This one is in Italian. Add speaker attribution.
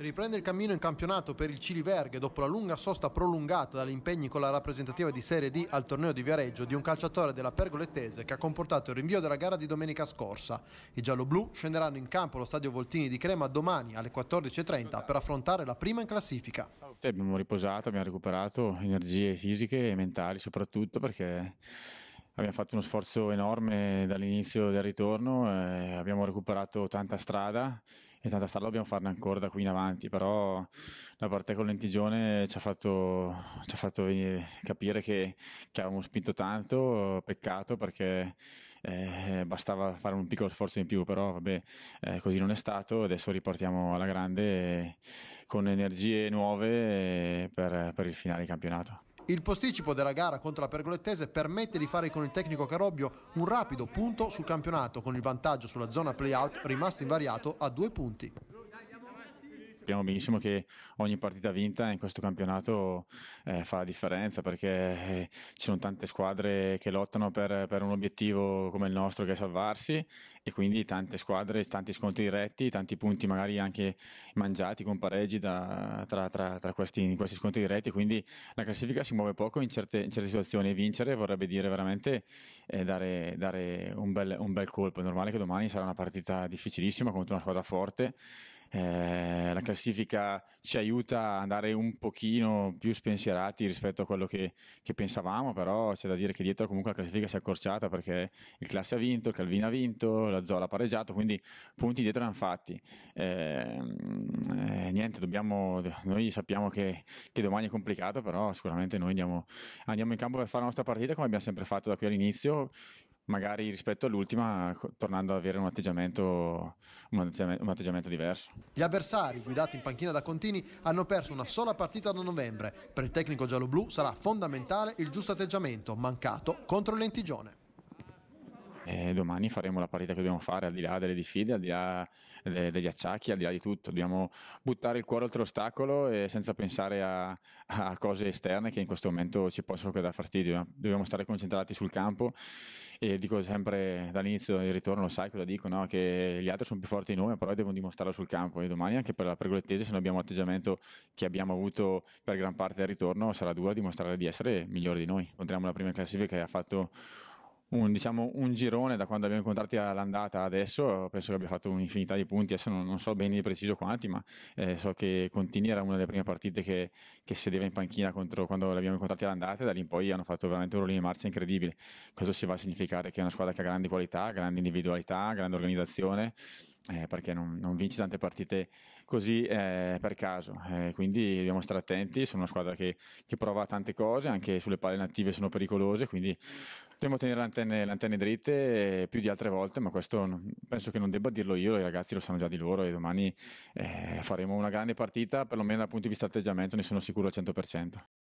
Speaker 1: Riprende il cammino in campionato per il Cili Verghe dopo la lunga sosta prolungata dagli impegni con la rappresentativa di Serie D al torneo di Viareggio di un calciatore della Pergolettese che ha comportato il rinvio della gara di domenica scorsa. I gialloblu scenderanno in campo allo stadio Voltini
Speaker 2: di Crema domani alle 14.30 per affrontare la prima in classifica. Abbiamo riposato, abbiamo recuperato energie fisiche e mentali soprattutto perché abbiamo fatto uno sforzo enorme dall'inizio del ritorno, eh, abbiamo recuperato tanta strada e tanta strada dobbiamo farne ancora da qui in avanti, però la parte con l'entigione ci ha fatto, ci ha fatto venire, capire che, che, avevamo spinto tanto, peccato perché eh, bastava fare un piccolo sforzo in più, però vabbè eh, così non è stato, adesso riportiamo alla grande eh, con energie nuove eh, per, per il finale di campionato.
Speaker 1: Il posticipo della gara contro la Pergolettese permette di fare con il tecnico Carobbio un rapido punto sul campionato con il vantaggio sulla zona playout rimasto invariato a due punti
Speaker 2: sappiamo benissimo che ogni partita vinta in questo campionato eh, fa la differenza perché eh, ci sono tante squadre che lottano per, per, un obiettivo come il nostro che è salvarsi e quindi tante squadre, tanti scontri diretti, tanti punti magari anche mangiati con pareggi da, tra, tra, tra questi, questi, scontri diretti, quindi la classifica si muove poco in certe, in certe situazioni e vincere vorrebbe dire veramente eh, dare, dare un, bel, un bel colpo, è normale che domani sarà una partita difficilissima contro una squadra forte eh, la classifica ci aiuta ad andare un pochino più spensierati rispetto a quello che, che, pensavamo, però c'è da dire che dietro comunque la classifica si è accorciata perché il Classe ha vinto, il Calvino ha vinto, la Zola ha pareggiato, quindi punti dietro erano fatti. Eh, eh, niente, dobbiamo, noi sappiamo che, che, domani è complicato, però sicuramente noi andiamo, andiamo in campo per fare la nostra partita come abbiamo sempre fatto da qui all'inizio magari rispetto all'ultima tornando ad avere un atteggiamento, un atteggiamento, un atteggiamento diverso.
Speaker 1: Gli avversari guidati in panchina da Contini hanno perso una sola partita
Speaker 2: da novembre.
Speaker 1: Per il tecnico giallo-blu sarà fondamentale il giusto atteggiamento mancato contro l'Entigione.
Speaker 2: E domani faremo la partita che dobbiamo fare, al di là delle diffide, al di là degli acciacchi, al di là di tutto. Dobbiamo buttare il cuore oltre l'ostacolo e senza pensare a, a, cose esterne che in questo momento ci possono che fastidio. Dobbiamo stare concentrati sul campo e dico sempre dall'inizio del ritorno, lo sai cosa dico, no? che gli altri sono più forti di noi, però devono dimostrarlo sul campo e domani anche per la pergolettese se non abbiamo atteggiamento che abbiamo avuto per gran parte del ritorno sarà dura dimostrare di essere migliori di noi. Contriamo la prima classifica che ha fatto un, diciamo, un girone da quando abbiamo incontrati all'andata adesso, penso che abbia fatto un'infinità di punti, adesso non, non so bene di preciso quanti, ma eh, so che Contini era una delle prime partite che, che sedeva in panchina contro, quando l'abbiamo incontrati all'andata e da lì in poi hanno fatto veramente un ruolo di marcia incredibile. Questo si va a significare che è una squadra che ha grandi qualità, grande individualità, grande organizzazione eh, perché non, non, vinci tante partite così eh, per caso. Eh, quindi dobbiamo stare attenti. Sono una squadra che, che, prova tante cose, anche sulle palle native sono pericolose. Quindi dobbiamo tenere le antenne, le antenne dritte eh, più di altre volte. Ma questo non, penso che non debba dirlo io. I ragazzi lo sanno già di loro. E domani eh, faremo una grande partita, perlomeno dal punto di vista atteggiamento, ne sono sicuro al 100%.